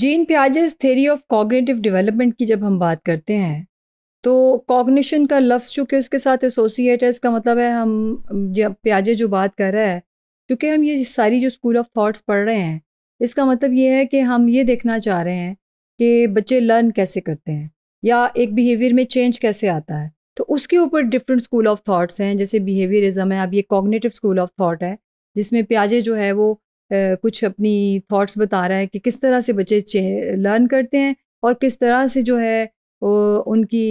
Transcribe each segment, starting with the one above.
gene Piaget's theory of cognitive development की जब हम बात करते हैं तो कॉग्निशन का लफ्ज़ चूँकि उसके साथ एसोसिएट है इसका मतलब है हम जब प्याजे जो बात कर रहा है चूँकि हम ये सारी जो स्कूल ऑफ थाट्स पढ़ रहे हैं इसका मतलब ये है कि हम ये देखना चाह रहे हैं कि बच्चे लर्न कैसे करते हैं या एक बिहेवियर में चेंज कैसे आता है तो उसके ऊपर डिफरेंट स्कूल ऑफ थाट्स हैं जैसे बिहेवियरिज्म है अब ये कॉग्नेटिव स्कूल ऑफ थाट है जिसमें प्याजे जो है वो कुछ अपनी थॉट्स बता रहा है कि किस तरह से बच्चे लर्न करते हैं और किस तरह से जो है उनकी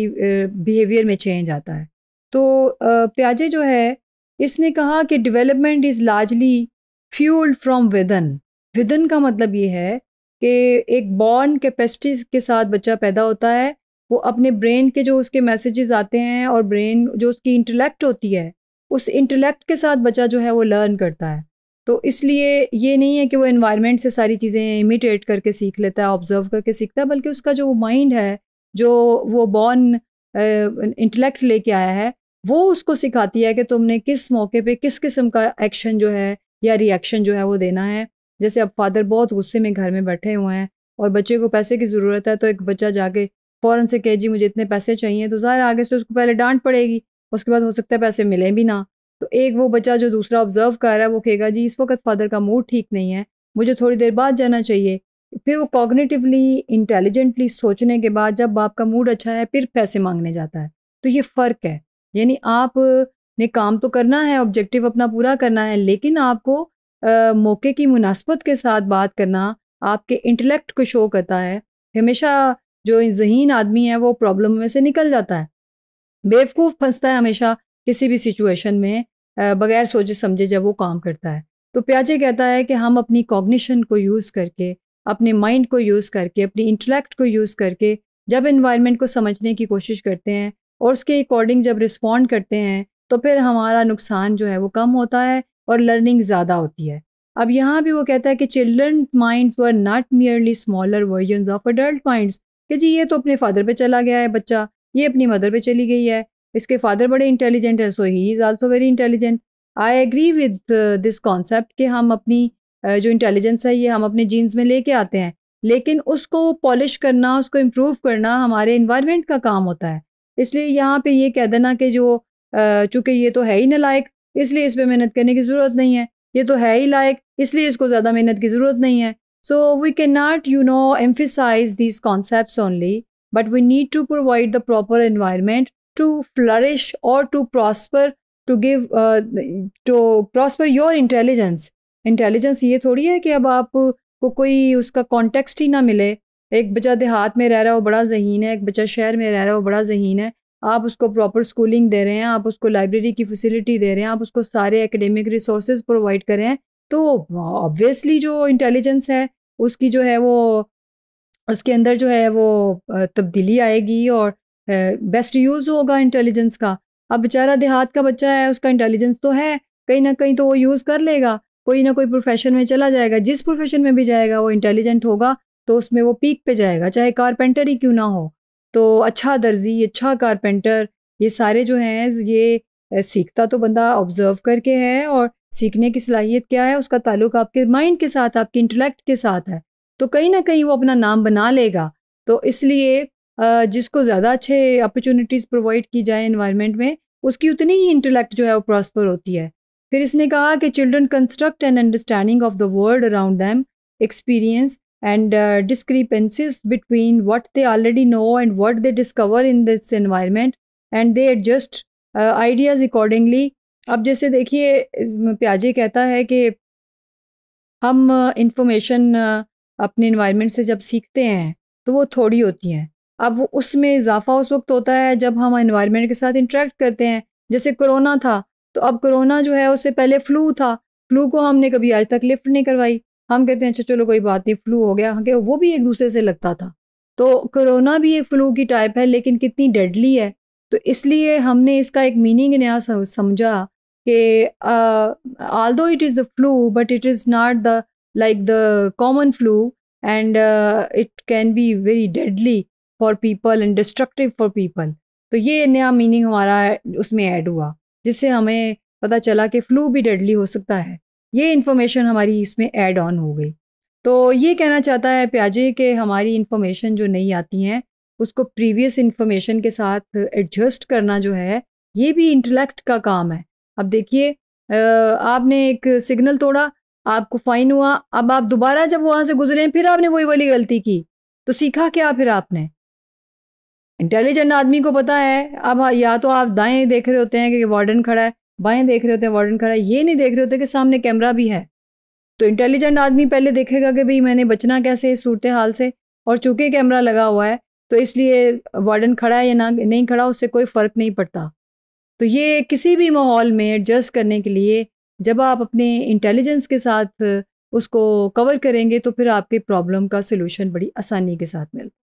बिहेवियर में चेंज आता है तो प्याजे जो है इसने कहा कि development is largely fueled from within within का मतलब ये है कि एक बॉर्न कैपेसिटीज के साथ बच्चा पैदा होता है वो अपने ब्रेन के जो उसके मैसेजेस आते हैं और ब्रेन जो उसकी इंटेलेक्ट होती है उस इंटेलेक्ट के साथ बच्चा जो है वो लर्न करता है तो इसलिए ये नहीं है कि वो इन्वायरमेंट से सारी चीज़ें इमिटेट करके सीख लेता है ऑब्जर्व करके सीखता है बल्कि उसका जो माइंड है जो वो बॉर्न इंटेलेक्ट लेके आया है वो उसको सिखाती है कि तुमने किस मौके पे किस किस्म का एक्शन जो है या रिएक्शन जो है वो देना है जैसे अब फादर बहुत गुस्से में घर में बैठे हुए हैं और बच्चे को पैसे की ज़रूरत है तो एक बच्चा जाके फ़ौरन से कहे जी मुझे इतने पैसे चाहिए तो ज़ाहिर आगे से उसको पहले डांट पड़ेगी उसके बाद हो सकता है पैसे मिले भी ना तो एक वो बच्चा जो दूसरा ऑब्जर्व कर रहा है वो कहेगा जी इस वक्त फादर का मूड ठीक नहीं है मुझे थोड़ी देर बाद जाना चाहिए फिर वो कॉग्निटिवली इंटेलिजेंटली सोचने के बाद जब बाप का मूड अच्छा है फिर पैसे मांगने जाता है तो ये फ़र्क है यानी आप ने काम तो करना है ऑब्जेक्टिव अपना पूरा करना है लेकिन आपको आ, मौके की मुनासबत के साथ बात करना आपके इंटेलेक्ट को शो करता है हमेशा जो जहीन आदमी है वो प्रॉब्लम में से निकल जाता है बेवकूफ़ फंसता है हमेशा किसी भी सिचुएशन में बगैर सोचे समझे जब वो काम करता है तो प्याजे कहता है कि हम अपनी कॉग्निशन को यूज़ करके अपने माइंड को यूज़ करके अपनी इंटेलेक्ट को यूज़ करके जब इन्वायरमेंट को समझने की कोशिश करते हैं और उसके अकॉर्डिंग जब रिस्पॉन्ड करते हैं तो फिर हमारा नुकसान जो है वो कम होता है और लर्निंग ज़्यादा होती है अब यहाँ भी वो कहता है कि children minds were not merely smaller version of adult minds कि जी ये तो अपने फादर पे चला गया है बच्चा ये अपनी मदर पे चली गई है इसके फादर बड़े इंटेलिजेंट हैं so he is also very intelligent I agree with this concept कि हम अपनी uh, जो इंटेलिजेंस है ये हम अपने जीन्स में लेके आते हैं लेकिन उसको पॉलिश करना उसको इम्प्रूव करना हमारे इन्वायरमेंट का काम होता है इसलिए यहाँ पे ये कह देना कि जो uh, चूंकि चूँकि ये तो है ही नलायक इसलिए इस पर मेहनत करने की ज़रूरत नहीं है ये तो है ही लायक इसलिए इसको ज़्यादा मेहनत की ज़रूरत नहीं है so we can not you know emphasize these concept only but we need to provide the proper environment to flourish or to prosper to give uh, to prosper your intelligence intelligence ये थोड़ी है कि अब आप को कोई उसका context ही ना मिले एक बच्चा देहात में रह रहा है वो बड़ा जहीन है एक बच्चा शहर में रह रहा है वो बड़ा जहीन है आप उसको प्रॉपर स्कूलिंग दे रहे हैं आप उसको लाइब्रेरी की फैसिलिटी दे रहे हैं आप उसको सारे एकेडमिक रिसोर्स प्रोवाइड कर रहे हैं तो ऑब्वियसली जो इंटेलिजेंस है उसकी जो है वो उसके अंदर जो है वो तब्दीली आएगी और बेस्ट यूज़ होगा इंटेलिजेंस का अब बेचारा देहात का बच्चा है उसका इंटेलिजेंस तो है कहीं ना कहीं तो वो यूज़ कर लेगा कोई ना कोई प्रोफेशन में चला जाएगा जिस प्रोफेशन में भी जाएगा वो इंटेलिजेंट होगा तो उसमें वो पीक पे जाएगा चाहे कारपेंटर ही क्यों ना हो तो अच्छा दर्जी अच्छा कारपेंटर ये सारे जो हैं ये सीखता तो बंदा ऑब्ज़र्व करके है और सीखने की सलाहियत क्या है उसका ताल्लुक आपके माइंड के साथ आपके इंटलेक्ट के साथ है तो कहीं ना कहीं वो अपना नाम बना लेगा तो इसलिए जिसको ज़्यादा अच्छे अपॉर्चुनिटीज़ प्रोवाइड की जाए इन्वायरमेंट में उसकी उतनी ही इंटेलेक्ट जो है वो प्रॉस्पर होती है फिर इसने कहा कि children construct and understanding of the world around them experience and discrepancies between what they already know and what they discover in this environment and they adjust ideas accordingly अब जैसे देखिए प्याजे कहता है कि हम इंफॉर्मेशन uh, uh, अपने environment से जब सीखते हैं तो वो थोड़ी होती हैं अब उसमें इजाफा उस वक्त होता है जब हम इन्वायरमेंट के साथ इंट्रैक्ट करते हैं जैसे कोरोना था तो अब कोरोना जो है उससे पहले फ्लू था फ्लू को हमने कभी आज तक लिफ्ट नहीं करवाई हम कहते हैं अच्छा चलो कोई बात नहीं फ्लू हो गया कि वो भी एक दूसरे से लगता था तो कोरोना भी एक फ्लू की टाइप है लेकिन कितनी डेडली है तो इसलिए हमने इसका एक मीनिंग नया समझा कि although it is the flu but it is not the like the common flu and it can be very deadly for people and destructive for people तो ये नया मीनिंग हमारा उसमें ऐड हुआ जिससे हमें पता चला कि फ्लू भी डेडली हो सकता है ये इन्फॉर्मेशन हमारी इसमें ऐड ऑन हो गई तो ये कहना चाहता है प्याजे कि हमारी इन्फॉर्मेशन जो नहीं आती हैं उसको प्रीवियस इन्फॉर्मेशन के साथ एडजस्ट करना जो है ये भी इंटेलेक्ट का काम है अब देखिए आपने एक सिग्नल तोड़ा आपको फाइन हुआ अब आप दोबारा जब वहाँ से गुजरे फिर आपने वही वाली गलती की तो सीखा क्या फिर आपने इंटेलिजेंट आदमी को पता है अब हाँ, या तो आप दाएं देख रहे होते हैं कि वार्डन खड़ा है बाएं देख रहे होते हैं वार्डन खड़ा है ये नहीं देख रहे होते कि सामने कैमरा भी है तो इंटेलिजेंट आदमी पहले देखेगा कि भाई मैंने बचना कैसे इस सूरत हाल से और चूँकि कैमरा लगा हुआ है तो इसलिए वार्डन खड़ा है या ना नहीं खड़ा उससे कोई फ़र्क नहीं पड़ता तो ये किसी भी माहौल में एडजस्ट करने के लिए जब आप अपने इंटेलिजेंस के साथ उसको कवर करेंगे तो फिर आपके प्रॉब्लम का सलूशन बड़ी आसानी के साथ मिलता